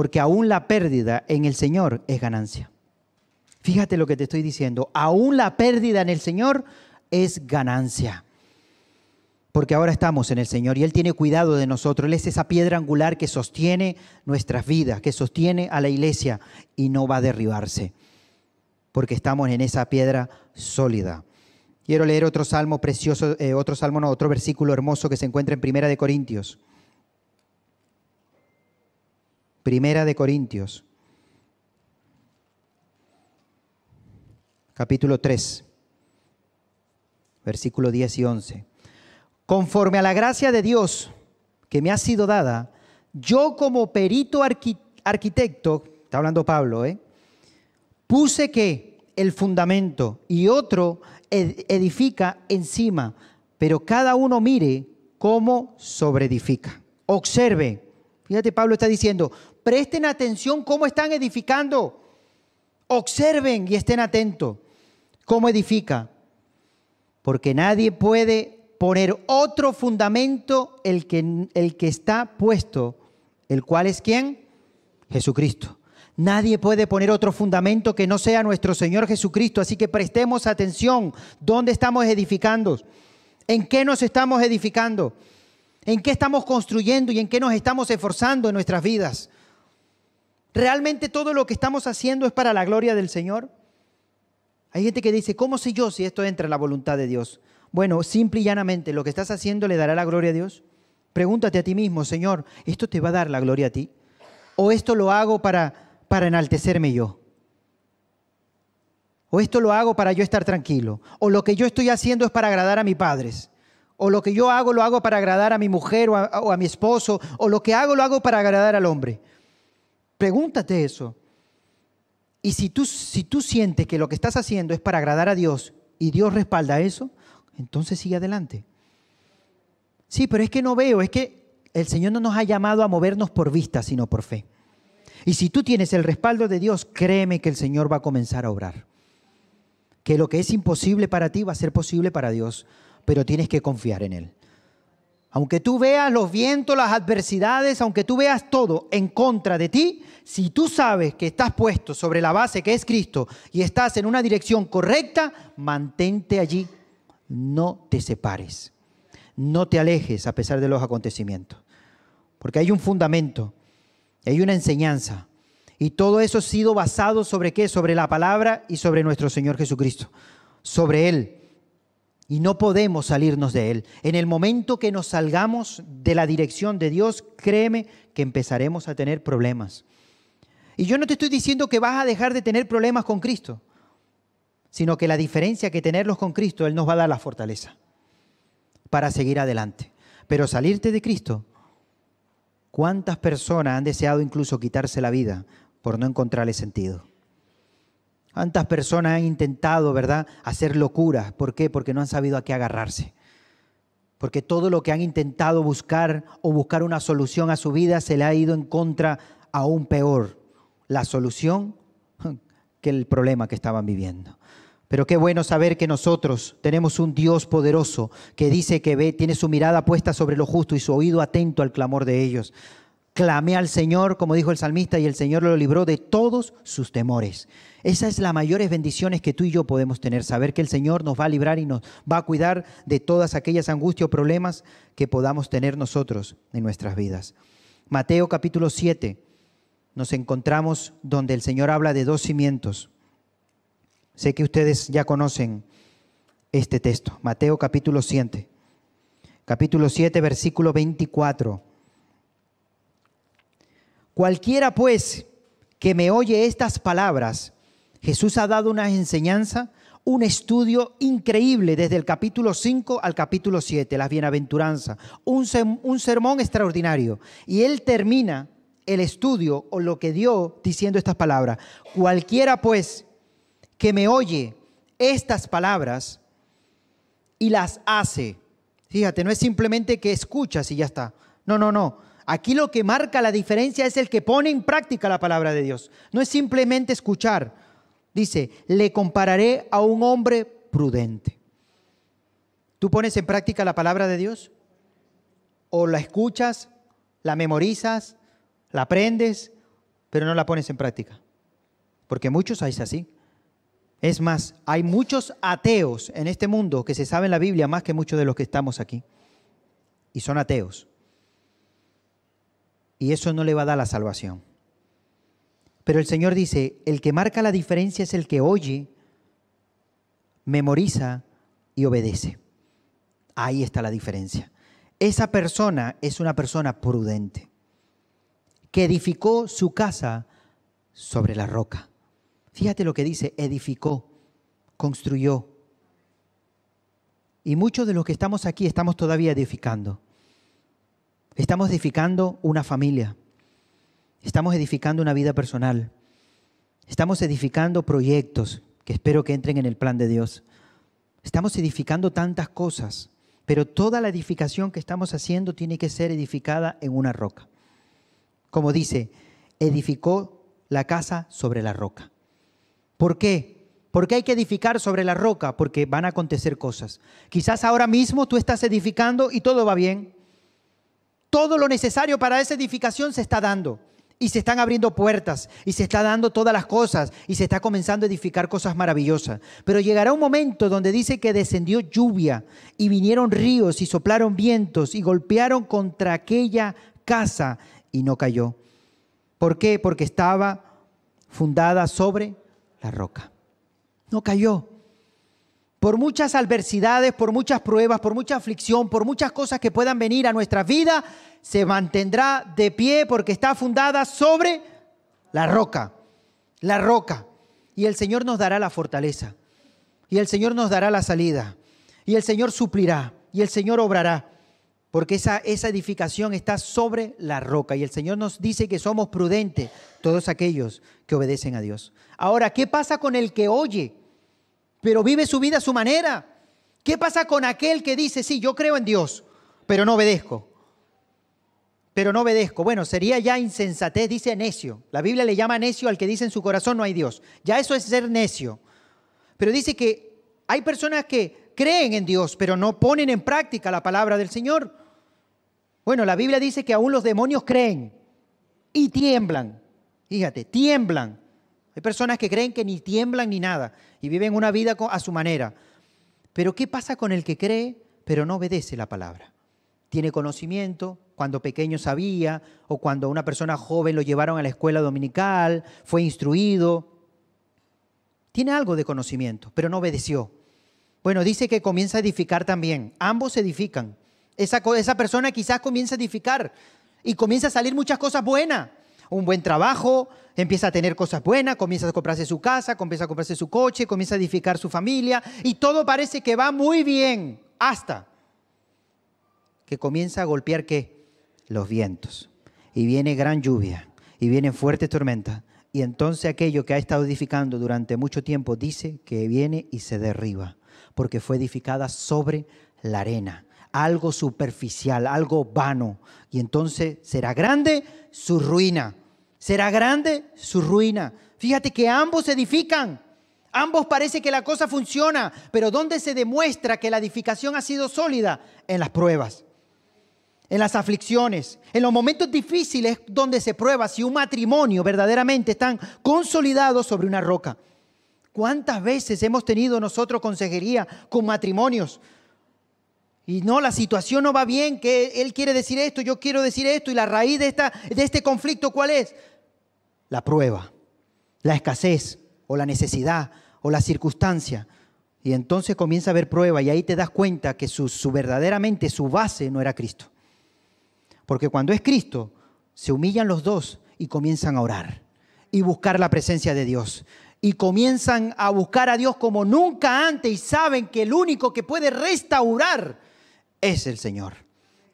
porque aún la pérdida en el Señor es ganancia. Fíjate lo que te estoy diciendo, aún la pérdida en el Señor es ganancia. Porque ahora estamos en el Señor y Él tiene cuidado de nosotros. Él es esa piedra angular que sostiene nuestras vidas, que sostiene a la iglesia y no va a derribarse. Porque estamos en esa piedra sólida. Quiero leer otro salmo precioso, eh, otro salmo, otro versículo hermoso que se encuentra en Primera de Corintios Primera de Corintios, capítulo 3, versículo 10 y 11. Conforme a la gracia de Dios que me ha sido dada, yo como perito arquitecto, está hablando Pablo, ¿eh? puse que el fundamento y otro edifica encima, pero cada uno mire cómo sobreedifica. Observe Fíjate, Pablo está diciendo, presten atención cómo están edificando. Observen y estén atentos cómo edifica. Porque nadie puede poner otro fundamento el que, el que está puesto, el cual es quién? Jesucristo. Nadie puede poner otro fundamento que no sea nuestro Señor Jesucristo. Así que prestemos atención. ¿Dónde estamos edificando? ¿En qué nos estamos edificando? en qué estamos construyendo y en qué nos estamos esforzando en nuestras vidas. ¿Realmente todo lo que estamos haciendo es para la gloria del Señor? Hay gente que dice, ¿cómo sé yo si esto entra en la voluntad de Dios? Bueno, simple y llanamente, lo que estás haciendo le dará la gloria a Dios. Pregúntate a ti mismo, Señor, ¿esto te va a dar la gloria a ti? ¿O esto lo hago para, para enaltecerme yo? ¿O esto lo hago para yo estar tranquilo? ¿O lo que yo estoy haciendo es para agradar a mis padres? o lo que yo hago lo hago para agradar a mi mujer o a, mi esposo, o lo que hago lo hago para agradar al hombre. Pregúntate eso. Y si tú, si tú sientes que lo que estás haciendo es para agradar a Dios y Dios respalda eso, entonces sigue adelante. Sí, pero es que no veo, es que el Señor no nos ha llamado a movernos por vista, sino por fe. Y si tú tienes el respaldo de Dios, créeme que el Señor va a comenzar a obrar. Que lo que es imposible para ti va a ser posible para Dios pero tienes que confiar en Él. Aunque tú veas los vientos, las adversidades, aunque tú veas todo en contra de ti, si tú sabes que estás puesto sobre la base que es Cristo y estás en una dirección correcta, mantente allí, no te separes, no te alejes a pesar de los acontecimientos, porque hay un fundamento, hay una enseñanza, y todo eso ha sido basado sobre qué? Sobre la palabra y sobre nuestro Señor Jesucristo, sobre Él y no podemos salirnos de Él. En el momento que nos salgamos de la dirección de Dios, créeme que empezaremos a tener problemas. Y yo no te estoy diciendo que vas a dejar de tener problemas con Cristo, sino que la diferencia que tenerlos con Cristo, Él nos va a dar la fortaleza para seguir adelante. Pero salirte de Cristo, ¿cuántas personas han deseado incluso quitarse la vida por no encontrarle sentido? ¿Cuántas personas han intentado, verdad, hacer locuras? ¿Por qué? Porque no han sabido a qué agarrarse. Porque todo lo que han intentado buscar o buscar una solución a su vida se le ha ido en contra aún peor. La solución que el problema que estaban viviendo. Pero qué bueno saber que nosotros tenemos un Dios poderoso que dice que ve, tiene su mirada puesta sobre lo justo y su oído atento al clamor de ellos. Clamé al Señor, como dijo el salmista, y el Señor lo libró de todos sus temores. Esa es la mayores bendiciones que tú y yo podemos tener, saber que el Señor nos va a librar y nos va a cuidar de todas aquellas angustias o problemas que podamos tener nosotros en nuestras vidas. Mateo capítulo 7, nos encontramos donde el Señor habla de dos cimientos. Sé que ustedes ya conocen este texto, Mateo capítulo 7, capítulo 7, versículo 24. Cualquiera pues que me oye estas palabras, Jesús ha dado una enseñanza, un estudio increíble desde el capítulo 5 al capítulo 7, las bienaventuranzas, un, un sermón extraordinario. Y él termina el estudio o lo que dio diciendo estas palabras. Cualquiera pues que me oye estas palabras y las hace. Fíjate, no es simplemente que escuchas y ya está. No, no, no Aquí lo que marca la diferencia es el que pone en práctica la palabra de Dios. No es simplemente escuchar. Dice, le compararé a un hombre prudente. ¿Tú pones en práctica la palabra de Dios? ¿O la escuchas, la memorizas, la aprendes, pero no la pones en práctica? Porque muchos hay así. Es más, hay muchos ateos en este mundo que se saben la Biblia más que muchos de los que estamos aquí. Y son ateos y eso no le va a dar la salvación. Pero el Señor dice, el que marca la diferencia es el que oye, memoriza y obedece. Ahí está la diferencia. Esa persona es una persona prudente, que edificó su casa sobre la roca. Fíjate lo que dice, edificó, construyó. Y muchos de los que estamos aquí estamos todavía edificando. Estamos edificando una familia. Estamos edificando una vida personal. Estamos edificando proyectos que espero que entren en el plan de Dios. Estamos edificando tantas cosas, pero toda la edificación que estamos haciendo tiene que ser edificada en una roca. Como dice, edificó la casa sobre la roca. ¿Por qué? Porque hay que edificar sobre la roca, porque van a acontecer cosas. Quizás ahora mismo tú estás edificando y todo va bien. Todo lo necesario para esa edificación se está dando. Y se están abriendo puertas, y se está dando todas las cosas, y se está comenzando a edificar cosas maravillosas. Pero llegará un momento donde dice que descendió lluvia, y vinieron ríos, y soplaron vientos, y golpearon contra aquella casa, y no cayó. ¿Por qué? Porque estaba fundada sobre la roca. No cayó por muchas adversidades, por muchas pruebas, por mucha aflicción, por muchas cosas que puedan venir a nuestra vida, se mantendrá de pie porque está fundada sobre la roca, la roca. Y el Señor nos dará la fortaleza, y el Señor nos dará la salida, y el Señor suplirá, y el Señor obrará, porque esa, esa edificación está sobre la roca. Y el Señor nos dice que somos prudentes todos aquellos que obedecen a Dios. Ahora, ¿qué pasa con el que oye? pero vive su vida a su manera. ¿Qué pasa con aquel que dice, sí, yo creo en Dios, pero no obedezco? Pero no obedezco. Bueno, sería ya insensatez, dice necio. La Biblia le llama necio al que dice en su corazón no hay Dios. Ya eso es ser necio. Pero dice que hay personas que creen en Dios, pero no ponen en práctica la palabra del Señor. Bueno, la Biblia dice que aún los demonios creen y tiemblan. Fíjate, tiemblan personas que creen que ni tiemblan ni nada y viven una vida a su manera. Pero ¿qué pasa con el que cree pero no obedece la palabra? Tiene conocimiento, cuando pequeño sabía, o cuando una persona joven lo llevaron a la escuela dominical, fue instruido. Tiene algo de conocimiento, pero no obedeció. Bueno, dice que comienza a edificar también. Ambos edifican. Esa, esa persona quizás comienza a edificar y comienza a salir muchas cosas buenas un buen trabajo, empieza a tener cosas buenas, comienza a comprarse su casa, comienza a comprarse su coche, comienza a edificar su familia y todo parece que va muy bien hasta que comienza a golpear qué? Los vientos. Y viene gran lluvia y vienen fuertes tormentas. Y entonces aquello que ha estado edificando durante mucho tiempo dice que viene y se derriba, porque fue edificada sobre la arena, algo superficial, algo vano. Y entonces será grande su ruina. Será grande su ruina. Fíjate que ambos edifican. Ambos parece que la cosa funciona, pero ¿dónde se demuestra que la edificación ha sido sólida? En las pruebas, en las aflicciones, en los momentos difíciles donde se prueba si un matrimonio verdaderamente está consolidado sobre una roca. ¿Cuántas veces hemos tenido nosotros consejería con matrimonios? Y no, la situación no va bien, que él quiere decir esto, yo quiero decir esto, y la raíz de, esta, de este conflicto, ¿cuál es? la prueba, la escasez o la necesidad o la circunstancia. Y entonces comienza a haber prueba y ahí te das cuenta que su, verdaderamente su base no era Cristo. Porque cuando es Cristo, se humillan los dos y comienzan a orar y buscar la presencia de Dios. Y comienzan a buscar a Dios como nunca antes y saben que el único que puede restaurar es el Señor.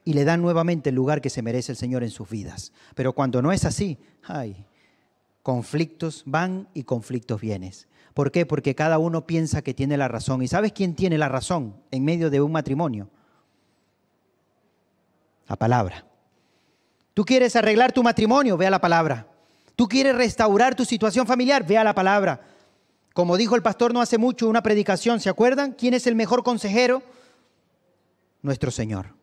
Y le dan nuevamente el lugar que se merece el Señor en sus vidas. Pero cuando no es así, ay, conflictos van y conflictos vienes. ¿Por qué? Porque cada uno piensa que tiene la razón. ¿Y sabes quién tiene la razón en medio de un matrimonio? La palabra. Tú quieres arreglar tu matrimonio, vea la palabra. Tú quieres restaurar tu situación familiar, vea la palabra. Como dijo el pastor no hace mucho, una predicación, ¿se acuerdan? ¿Quién es el mejor consejero? Nuestro Señor.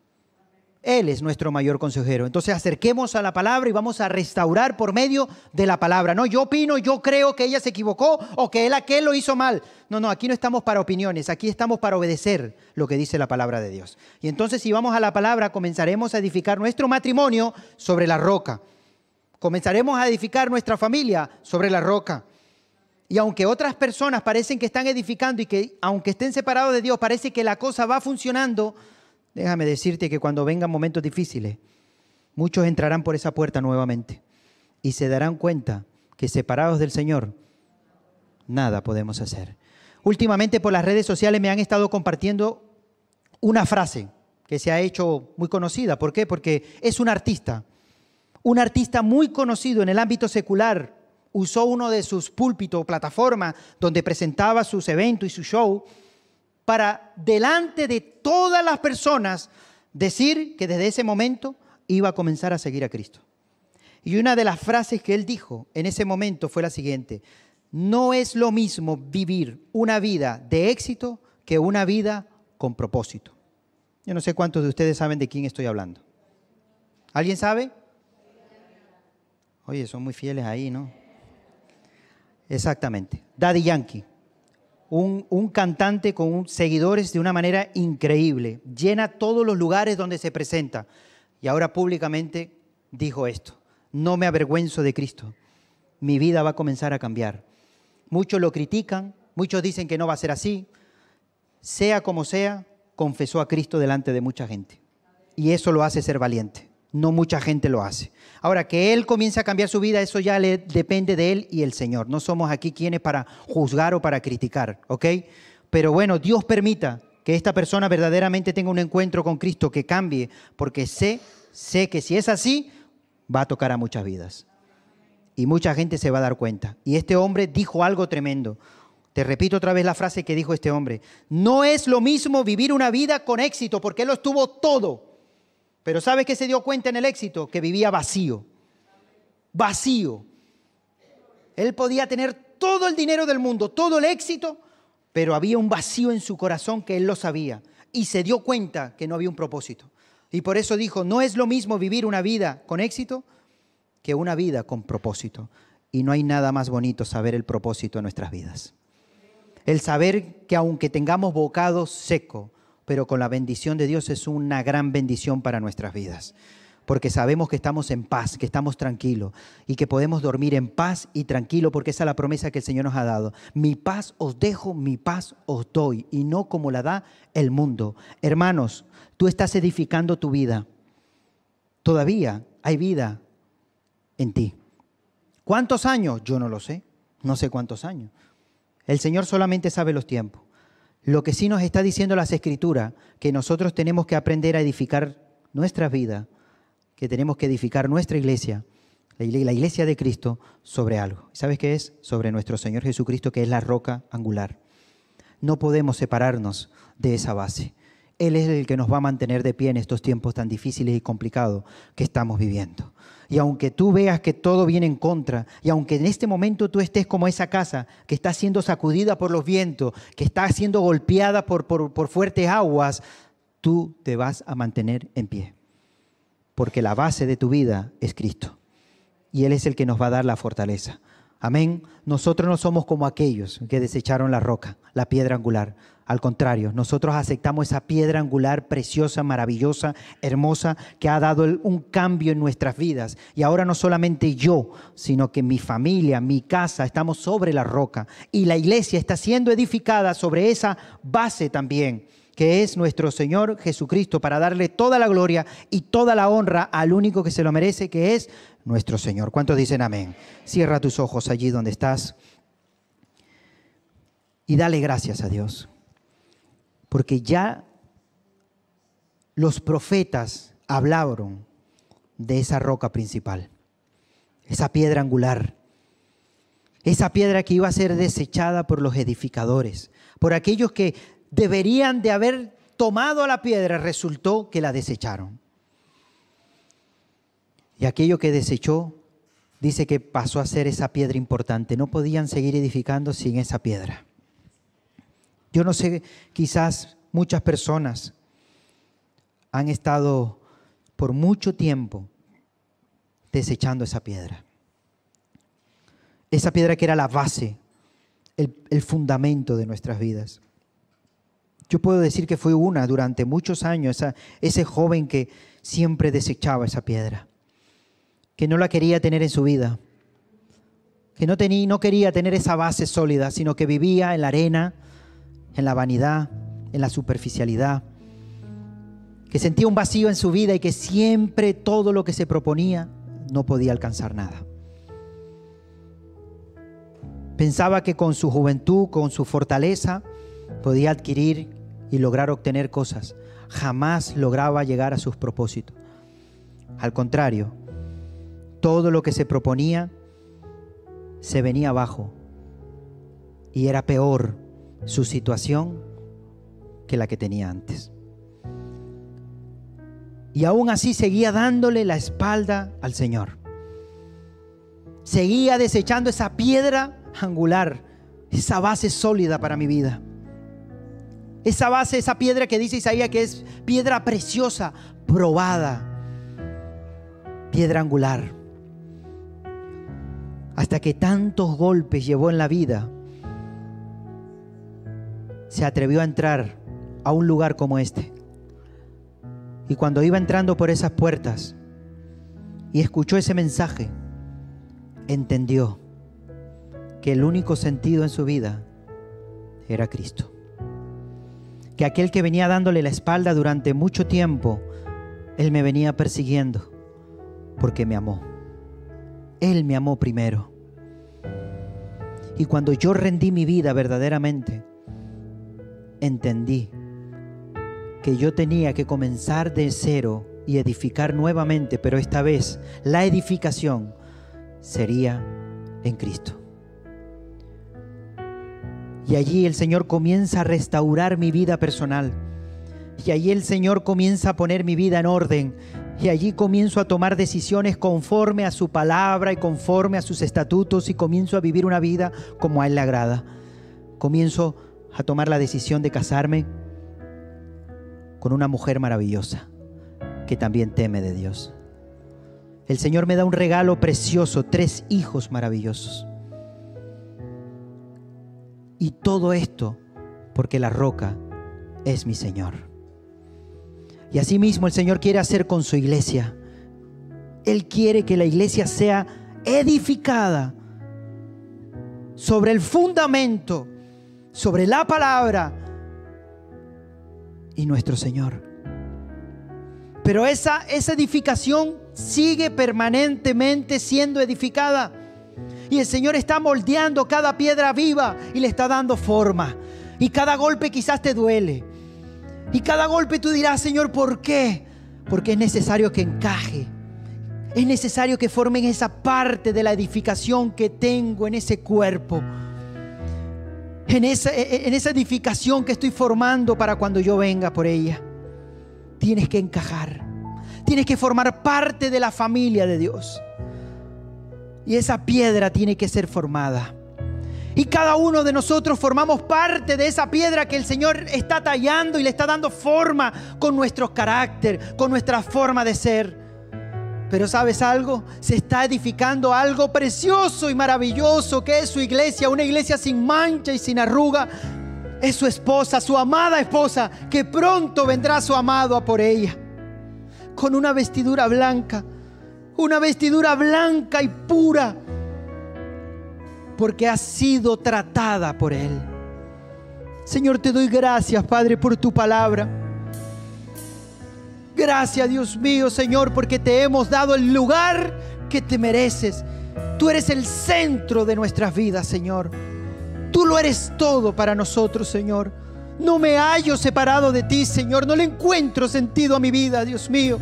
Él es nuestro mayor consejero. Entonces acerquemos a la palabra y vamos a restaurar por medio de la palabra. No, yo opino, yo creo que ella se equivocó o que él aquel lo hizo mal. No, no, aquí no estamos para opiniones, aquí estamos para obedecer lo que dice la palabra de Dios. Y entonces si vamos a la palabra, comenzaremos a edificar nuestro matrimonio sobre la roca. Comenzaremos a edificar nuestra familia sobre la roca. Y aunque otras personas parecen que están edificando y que aunque estén separados de Dios, parece que la cosa va funcionando, Déjame decirte que cuando vengan momentos difíciles, muchos entrarán por esa puerta nuevamente y se darán cuenta que separados del Señor, nada podemos hacer. Últimamente por las redes sociales me han estado compartiendo una frase que se ha hecho muy conocida. ¿Por qué? Porque es un artista. Un artista muy conocido en el ámbito secular usó uno de sus púlpitos o plataformas donde presentaba sus eventos y su show para delante de todas las personas decir que desde ese momento iba a comenzar a seguir a Cristo. Y una de las frases que él dijo en ese momento fue la siguiente, no es lo mismo vivir una vida de éxito que una vida con propósito. Yo no sé cuántos de ustedes saben de quién estoy hablando. ¿Alguien sabe? Oye, son muy fieles ahí, ¿no? Exactamente. Daddy Yankee un, cantante con seguidores de una manera increíble, llena todos los lugares donde se presenta. Y ahora públicamente dijo esto, no me avergüenzo de Cristo, mi vida va a comenzar a cambiar. Muchos lo critican, muchos dicen que no va a ser así. Sea como sea, confesó a Cristo delante de mucha gente. Y eso lo hace ser valiente no mucha gente lo hace. Ahora, que Él comience a cambiar su vida, eso ya le depende de Él y el Señor. No somos aquí quienes para juzgar o para criticar, ¿ok? Pero bueno, Dios permita que esta persona verdaderamente tenga un encuentro con Cristo, que cambie, porque sé, sé que si es así, va a tocar a muchas vidas. Y mucha gente se va a dar cuenta. Y este hombre dijo algo tremendo. Te repito otra vez la frase que dijo este hombre. No es lo mismo vivir una vida con éxito, porque él lo estuvo todo pero ¿sabes qué se dio cuenta en el éxito? Que vivía vacío. Vacío. Él podía tener todo el dinero del mundo, todo el éxito, pero había un vacío en su corazón que él lo sabía y se dio cuenta que no había un propósito. Y por eso dijo, no es lo mismo vivir una vida con éxito que una vida con propósito. Y no hay nada más bonito saber el propósito de nuestras vidas. El saber que aunque tengamos bocado seco, pero con la bendición de Dios es una gran bendición para nuestras vidas. Porque sabemos que estamos en paz, que estamos tranquilos y que podemos dormir en paz y tranquilo porque esa es la promesa que el Señor nos ha dado. Mi paz os dejo, mi paz os doy y no como la da el mundo. Hermanos, tú estás edificando tu vida. Todavía hay vida en ti. ¿Cuántos años? Yo no lo sé. No sé cuántos años. El Señor solamente sabe los tiempos. Lo que sí nos está diciendo las escrituras, que nosotros tenemos que aprender a edificar nuestra vida, que tenemos que edificar nuestra iglesia, la iglesia de Cristo, sobre algo. ¿Sabes qué es? Sobre nuestro Señor Jesucristo, que es la roca angular. No podemos separarnos de esa base. Él es el que nos va a mantener de pie en estos tiempos tan difíciles y complicados que estamos viviendo. Y aunque tú veas que todo viene en contra, y aunque en este momento tú estés como esa casa que está siendo sacudida por los vientos, que está siendo golpeada por, por, fuertes aguas, tú te vas a mantener en pie. Porque la base de tu vida es Cristo. Y Él es el que nos va a dar la fortaleza. Amén. Nosotros no somos como aquellos que desecharon la roca, la piedra angular. Al contrario, nosotros aceptamos esa piedra angular preciosa, maravillosa, hermosa, que ha dado un cambio en nuestras vidas. Y ahora no solamente yo, sino que mi familia, mi casa, estamos sobre la roca. Y la iglesia está siendo edificada sobre esa base también, que es nuestro Señor Jesucristo, para darle toda la gloria y toda la honra al único que se lo merece, que es nuestro Señor. ¿Cuántos dicen amén? Cierra tus ojos allí donde estás y dale gracias a Dios porque ya los profetas hablaron de esa roca principal, esa piedra angular, esa piedra que iba a ser desechada por los edificadores, por aquellos que deberían de haber tomado la piedra, resultó que la desecharon. Y aquello que desechó dice que pasó a ser esa piedra importante. No podían seguir edificando sin esa piedra. Yo no sé, quizás muchas personas han estado por mucho tiempo desechando esa piedra. Esa piedra que era la base, el, fundamento de nuestras vidas. Yo puedo decir que fui una durante muchos años, ese joven que siempre desechaba esa piedra, que no la quería tener en su vida, que no, tenía, no quería tener esa base sólida, sino que vivía en la arena, en la vanidad, en la superficialidad, que sentía un vacío en su vida y que siempre todo lo que se proponía no podía alcanzar nada. Pensaba que con su juventud, con su fortaleza, podía adquirir y lograr obtener cosas. Jamás lograba llegar a sus propósitos. Al contrario, todo lo que se proponía se venía abajo y era peor su situación que la que tenía antes. Y aún así seguía dándole la espalda al Señor. Seguía desechando esa piedra angular, esa base sólida para mi vida. Esa base, esa piedra que dice Isaías que es piedra preciosa, probada, piedra angular. Hasta que tantos golpes llevó en la vida se atrevió a entrar a un lugar como este. Y cuando iba entrando por esas puertas y escuchó ese mensaje, entendió que el único sentido en su vida era Cristo. Que aquel que venía dándole la espalda durante mucho tiempo, Él me venía persiguiendo porque me amó. Él me amó primero. Y cuando yo rendí mi vida verdaderamente, entendí que yo tenía que comenzar de cero y edificar nuevamente, pero esta vez la edificación sería en Cristo. Y allí el Señor comienza a restaurar mi vida personal. Y allí el Señor comienza a poner mi vida en orden. Y allí comienzo a tomar decisiones conforme a su palabra y conforme a sus estatutos y comienzo a vivir una vida como a Él le agrada. Comienzo a tomar la decisión de casarme con una mujer maravillosa que también teme de Dios. El Señor me da un regalo precioso, tres hijos maravillosos. Y todo esto porque la roca es mi Señor. Y asimismo el Señor quiere hacer con su iglesia. Él quiere que la iglesia sea edificada sobre el fundamento sobre la palabra y nuestro Señor. Pero esa, edificación sigue permanentemente siendo edificada. Y el Señor está moldeando cada piedra viva y le está dando forma. Y cada golpe quizás te duele. Y cada golpe tú dirás, Señor, ¿por qué? Porque es necesario que encaje. Es necesario que formen esa parte de la edificación que tengo en ese cuerpo. E, e, en esa, edificación que estoy formando para cuando yo venga por ella. Tienes que encajar. Tienes que formar parte de la familia de Dios. Y esa piedra tiene que ser formada. Y cada uno de nosotros formamos parte de esa piedra que el Señor está tallando y le está dando forma con nuestro carácter, con nuestra forma de ser. Pero sabes algo, se está edificando algo precioso y maravilloso que es su iglesia, una iglesia sin mancha y sin arruga. Es su esposa, su amada esposa, que pronto vendrá su amado a por ella, con una vestidura blanca, una vestidura blanca y pura, porque ha sido tratada por él. Señor, te doy gracias, Padre, por tu palabra. Gracias Dios mío, Señor, porque te hemos dado el lugar que te mereces. Tú eres el centro de nuestras vidas, Señor. Tú lo eres todo para nosotros, Señor. No me hallo separado de ti, Señor. No le encuentro sentido a mi vida, Dios mío.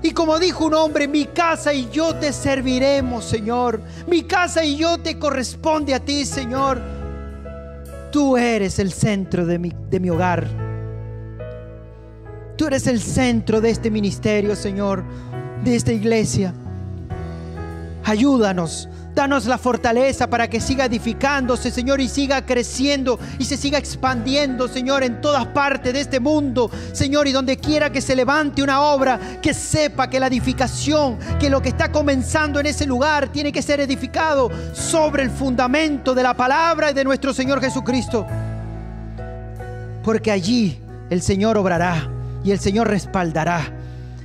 Y como dijo un hombre, mi casa y yo te serviremos, Señor. Mi casa y yo te corresponde a ti, Señor. Tú eres el centro de mi, de mi hogar. Tú eres el centro de este ministerio, Señor, de esta iglesia. Ayúdanos, danos la fortaleza para que siga edificándose, Señor, y siga creciendo y se siga expandiendo, Señor, en todas partes de este mundo, Señor, y donde quiera que se levante una obra, que sepa que la edificación, que lo que está comenzando en ese lugar tiene que ser edificado sobre el fundamento de la palabra y de nuestro Señor Jesucristo. Porque allí el Señor obrará y el Señor respaldará.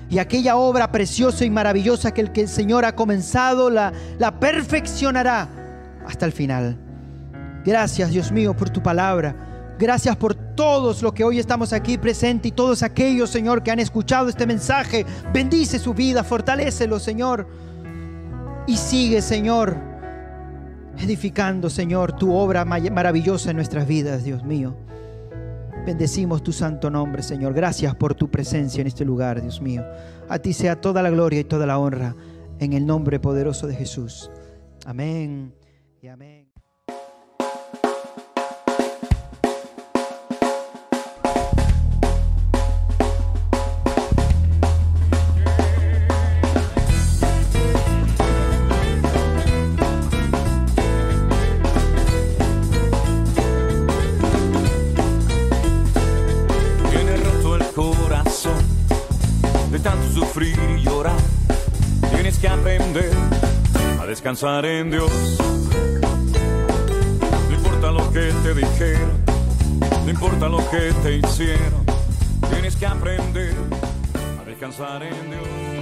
Y aquella obra preciosa y maravillosa que el, Señor ha comenzado, la, la perfeccionará hasta el final. Gracias, Dios mío, por tu palabra. Gracias por todos los que hoy estamos aquí presentes y todos aquellos, Señor, que han escuchado este mensaje. Bendice su vida, fortalecelo, Señor. Y sigue, Señor, edificando, Señor, tu obra maravillosa en nuestras vidas, Dios mío. Bendecimos tu santo nombre, Señor. Gracias por tu presencia en este lugar, Dios mío. A ti sea toda la gloria y toda la honra en el nombre poderoso de Jesús. Amén y amén. sufrir y llorar. Tienes que aprender a descansar en Dios. No importa lo que te dijeron, no importa lo que te hicieron. Tienes que aprender a descansar en Dios.